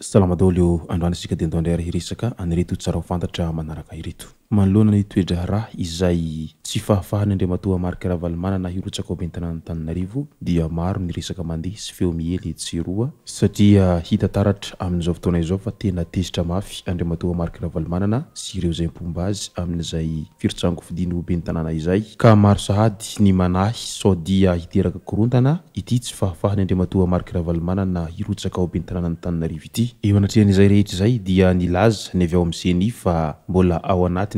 salama dahle o androany isika de andao ndrayreh hiresaka anyreto tsara ho fantatra manaraka ireto manolohana ny toedrah raha izay tsy fahafahany andrimatoamarikarahavalimanana irotsaka obe nytanànany taninarivo dia maro nyresakamandeh sy feomelytsaahittartra amin'n'zao fotoana izao fa tena tezitra mafy andri matoamarika rahavalimanana sy ireo zay mpomba azy amin'zay firtsagofidinyobe nytnna izay kro hady ny nahy odiaiterkantna ity tsy fahafahany andrimatoamarikiravalimanana irotska obe nytanna ny taninaivity eohizy rehetzaydyaoe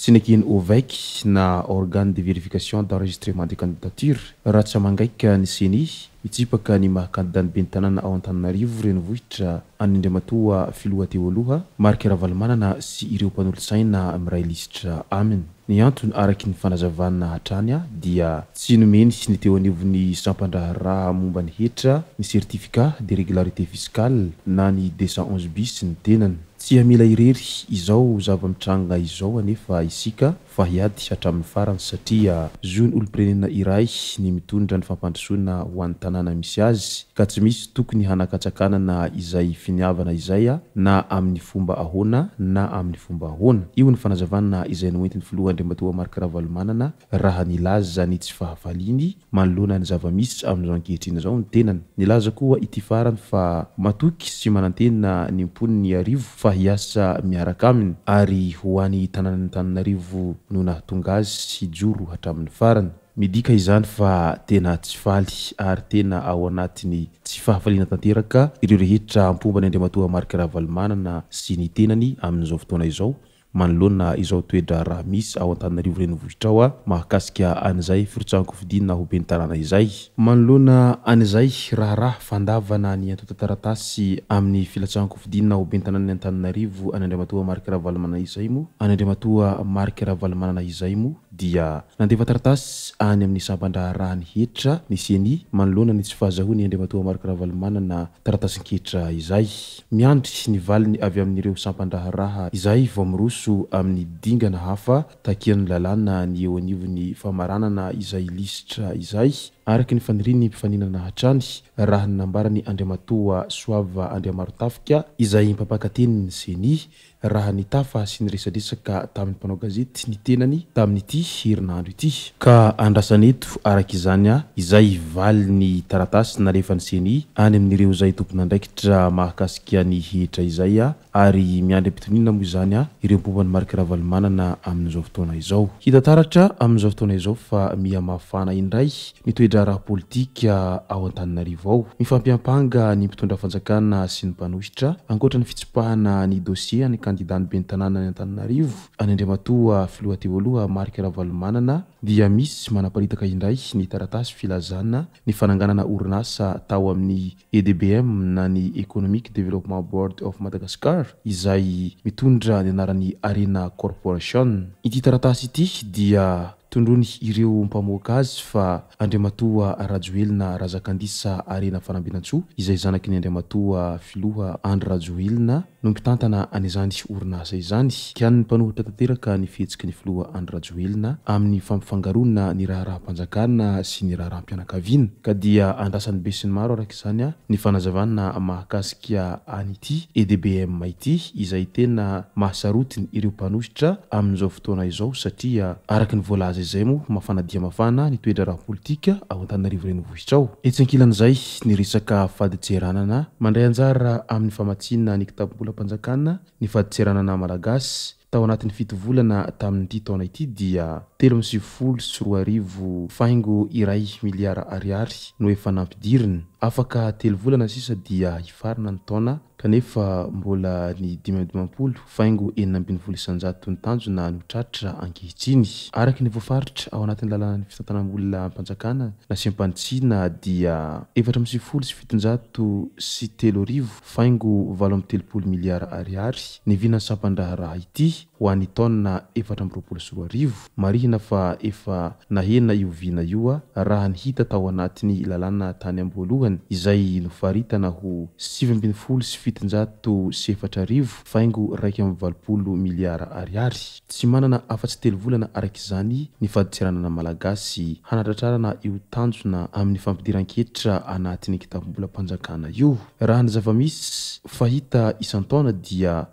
sy nakeny ovaiky na organe de vérification d' enregistrement de candidature raha ts amangaika ny seni mitsipaka ny mahakandidany be ny tanàna ao an-tananarivo reny vohitra anyndrimatoa filoha teo loha marika raha valamanana sy ireo mpanolonsaina amiray lisitra aminy ny antony araky ny fanazavanna hatrany a dia tsy nomeny nyteo anevon'ny sampandraha raha momba ny hetra ny certificat de régularité fiscale na ny deucent onge bis ny tenany tsy a mila irery izao zavamitranana izao anefa isika fahiady atramin'ny farany satria zony oloprenena ira ny mitondra ny fampandrosona hoan tanàna misy azy ka tsy misy tokony hanakatsakanana izay finiavana izaya na amin'ny fomba ahona na amin'ny fomba aona iony fnazavana izay netiny lohdrmatomarkrahalmanana aha nlaza zany tsy fahaaiyanoloanany zavamisy amn'zo ankehitrina zao ny tenay lza koa ity farany fa atoky sy manatenina ny mponny arivo hiasa miaraka aminy ary ho any tanànn'ny taninarivo no nahytonga azy sy joro hatramin'ny farany midika izany fa tena tsy faly ary tena ao anatiny tsy fahafaliana tanteraka ireo rehetra ampomba ny andramatoha marika raha valimanana sy nitenany amin'izao fotoana izao manoloana izao toedra raha misy ao an-taninarivo reny vohitrao a mahakasika an'izay firotsahakofidia hopeny tanàna izay manoloana an'izay raharaha fandavana ny antota taratasy amin'ny filatsanakofidia hobenytanana ny antaninarivo any andriamatoa marikaraha valamanana izay mo any andriamatoa marikaraha valymanana izay moa dia nandefa taratasysy any amin'ny sampandraha raha ny heitra nyseny manoloana ny tsy fahazahoany andriamatoa marikaraha valomanana taratasi ny heitra izay miandry y nyvaliny avy amin'ireo sampan-draha raha izahy vo miroso amin'ny dingana hafa takihan'nyy lalàna ny eo aniovon'ny famaranana izay lisitra izay araky ny faniri ny mpifaninanahatrany raha ny nambarany andriamatoa soava andriamarotafika izay mpapaka tenyny seni raha ny tafa sy nyresadresaka tamin'ny mpanao gazety ny tenany tamin'ity herinandroity ka andrasaneto arak'izanya izay vali ny taratasy nalefany seni any amin'n'ireo zay tomponandraikitra mahkasik ny hetra izaya ary miandr am-pitonina moa zanya ireompompany marika rahavalimanana amin''zao fotoana izao hittaratra amin''zao fotoana izaofa miafaa indray raha politika ao an-tanina arivo ao mifampiampanga ny mitondra fanjakana sy ny mpanohitra ankoatra ny fitsipahana ny dosier ny kandidany be ny tanàna ny an-taninarivo any andriamatoa filohate oloha marikarahavalomanana dia misy sy manamparitaka indray ny taratasy filazana ny fananganana orinasa tao amin'ny edbm na ny economique developement bord of madagascar izay mitondra ny anaran'ny arena corporation ity taratasy ity dia tondrony ireo mpamoaka azy fa andriamatoa rajo elina razakandisa arena fanambinantsoa izay zanaky ny andriamatoa filoha andry rajo hoelina no mpitantana anyizany orina za izany kan'ny mpanohitra tanteraka ny fihetsiky ny filoha andro rajo elina amin'ny fampifangarona ny raha rahampanjakana sy ny raha raha mpianakavina ka dia andrasan'ny be si ny maro arak'izany a ny fanazavanna mahakasiky anyty edbmmaity izay tena mahasarotiny ireo mpanohitra amin'izao fotoana izao satria arakany volaz zay zay moa mafanadia mafana nytoedra raha politika ao an-tana arivoreny vohitsao etsan-kilan'izay ny risaka fadijeranana mandray anjara amin'ny famatsina nykitabombola mpanjakana ny faditjeranana malagasy tao anatin'ny fitovolana tamin'ity taona ity dia telo amin'sivifolo sy roaarivo faingo iray miliara ariary no efa nampidiriny afaka telo volana sisa dia hifarina ny taona kanefa mbola ny dimy dimpolo faingo enina ambinyvola isnjato ny tanjo na ny otratra ankehitsiny araky ny voafaritra ao anatin'ny lalana ny fitantana molona mpanjakana na simpanitsiana dia efatra misifolo sy fitonjato sy teloio faingo valo am'y telopolo miliara ariary ny vina ny sampandraha raha ity ho an'ny taona efatra mroapolo syroaarivo marihina fa efa nahena iovina io a raha ny hita tao anatiny lalàna tany amboalohany izay nofaritana ho sy fiambin'ny folo sy fitinjato sy efatra arivo faingo raiky amin'ny valopolo miliara ariary tsy manana afa-tsy telo volana arak'izany nyfaditsiranana malagasy hanatratrarana io tanjona amin'ny fampidiran-keitra anatiny kitabom-bola mpanjakana io raha ny zava-misy fa hita isan-taona dia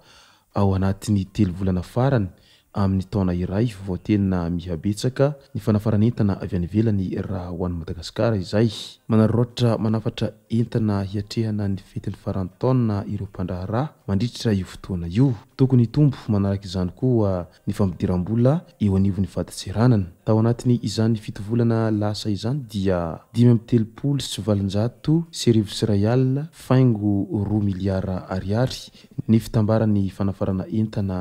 ao anatin'ny telo volana farany amin'ny taona iray faovaotena mihabetsaka ny fanafarana entana avy any velany raha ho an'ny madagasikara izay manaro roatra manafatra entana hiatrehana ny fetyly faran taona ireo mpandraharaha mandriditra io fotoana io tokony tombo manaraka izany koa ny fambidiram-bola eo anivo 'ny faditseranana tao anatiny izany fitovolana lasa izany dia dimy amin'ny telopolo syvalinjato syrivo syray al faingo roa miliara ariary ny fitambarany fanafarana entana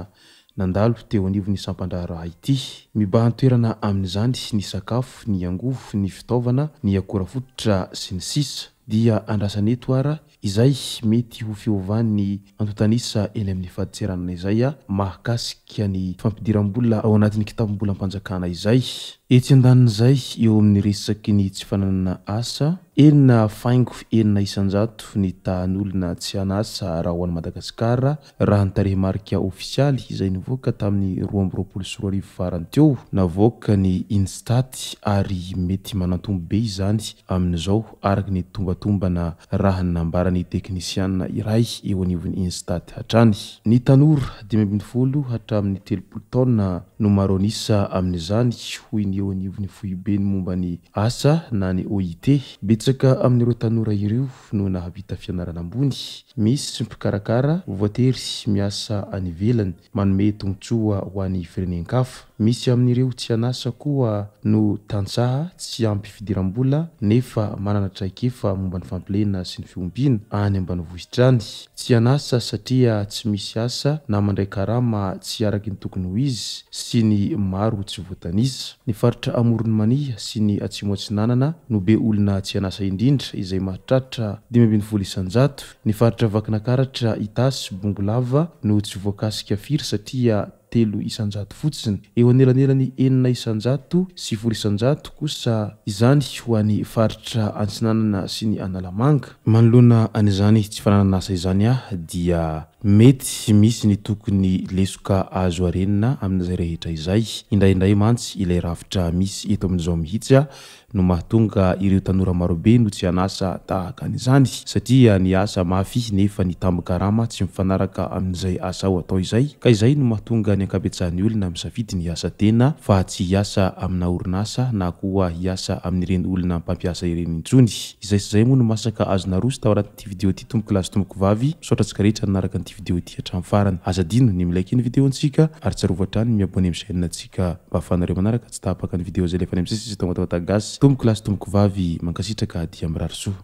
nandalo teo anivon'ny sampandrarah ity mibahantoerana amin'izany ny sakafo ny angovo ny fitaovana ny akora fodotra sy ny sisa dia andrasaneto ara izay mety ho fihovany antotanisa elay amin'ny fahaditseraana izay a mahkasika ny fampidiram-bolna ao anatin'ny kitabombola ampanjakana izay etian-danin' izay eo amin'ny resaky ny tsy fananana asa enina faingo enina isanjato ny tahan'olona tsy anasa raha hoan'ny madagasikara raha nytarehi marika offisialy izay nyvoaka tamin'ny rrsrrivany teo na voaka ny instaty ary mety manatombo be izany amin'izao araky ny tombatomba na raha ny nambarany teknisiaa iray eo aniovon'ny instady hatrany ny tanora dim mbiofolo hatramin'ny telopolo taona no maronisa amin'izany ho ny oanyivon'ny foibe ny momba ny asa na ny oite betsaka amin'ireo tanora ireo no nahavita fianarana ambony misy sy mpikarakara voatery miasa any velany manome togotsoa ho any firenen-kafa misy amin'ireo tsy anasa koa no tantsaha tsy ampifidiram-bola nefa manana traikefa momba ny fampilena sy ny fiompiana any ambany vohitrany tsy anasa satria tsy misy asa na mandray karama tsy araky ny tokony ho izy sy ny maro tsy votanizan frtra amoron'ny maniha sy ny atsimoantsinanana no be olona tsy anasa indrindra izay mahatraritra de my ambin'ny fola isanjato ny faritra vakinakaratra itasy bongolava no tsy voankasika firy satria telo isanjato fotsiny eo anelanela ny enina isanjato sy folo isanjato kosa izany ho any faritra antsinanana sy ny analamanga manoloana an'izany tsy fanananasa izany aho dia mety misy ny tokony lesoka azo arenina amin'izay rehetra izay indrayindray mantsy ilay rafitra misy eto amin'izao mihitsa no mahatonga ireo tanoramarobe no tsy anasa tahaka n'izany satria ny asa mafy nefa ny tamokarama tsy mifanaraka amin'izay asa ao atao izay ka izay no mahatonga ny akabitsahany olona mizafidy ny iasa tena fa tsy hiasa amina orinasa na koa hiasa amin'nyirenyolona mmpampiasa irenyntsony izay sy izay moa no masaka azonarosy ta anatn'nyty video ty tombok lay tombokvavy misaotrantsika rehetra anarakanty video ty hatramin'y farana aza adino ny milaiky ny videontsika ary tsy arovoatrany miabony am'sainnatsika mba afanareo manaraka tsy taapaka ny video zay le fany am'zay ssy to mata matagasy tomboko lasy tomboko vavy mankasitraka di ami'yraroso